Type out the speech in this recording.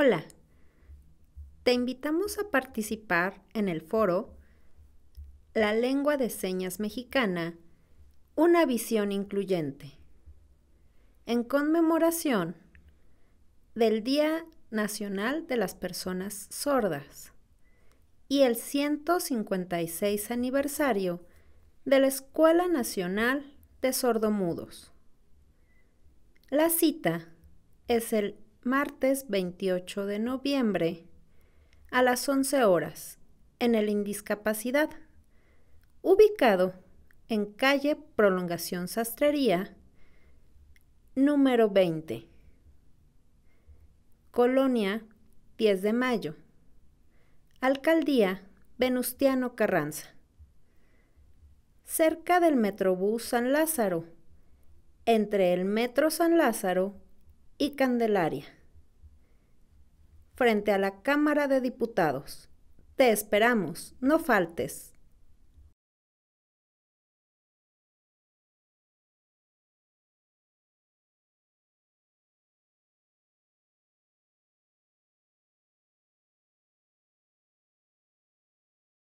Hola, te invitamos a participar en el foro La lengua de señas mexicana, una visión incluyente, en conmemoración del Día Nacional de las Personas Sordas y el 156 aniversario de la Escuela Nacional de Sordomudos. La cita es el martes 28 de noviembre, a las 11 horas, en el Indiscapacidad, ubicado en calle Prolongación Sastrería, número 20, Colonia 10 de Mayo, Alcaldía Venustiano Carranza, cerca del Metrobús San Lázaro, entre el Metro San Lázaro y Candelaria. Frente a la Cámara de Diputados. Te esperamos, no faltes.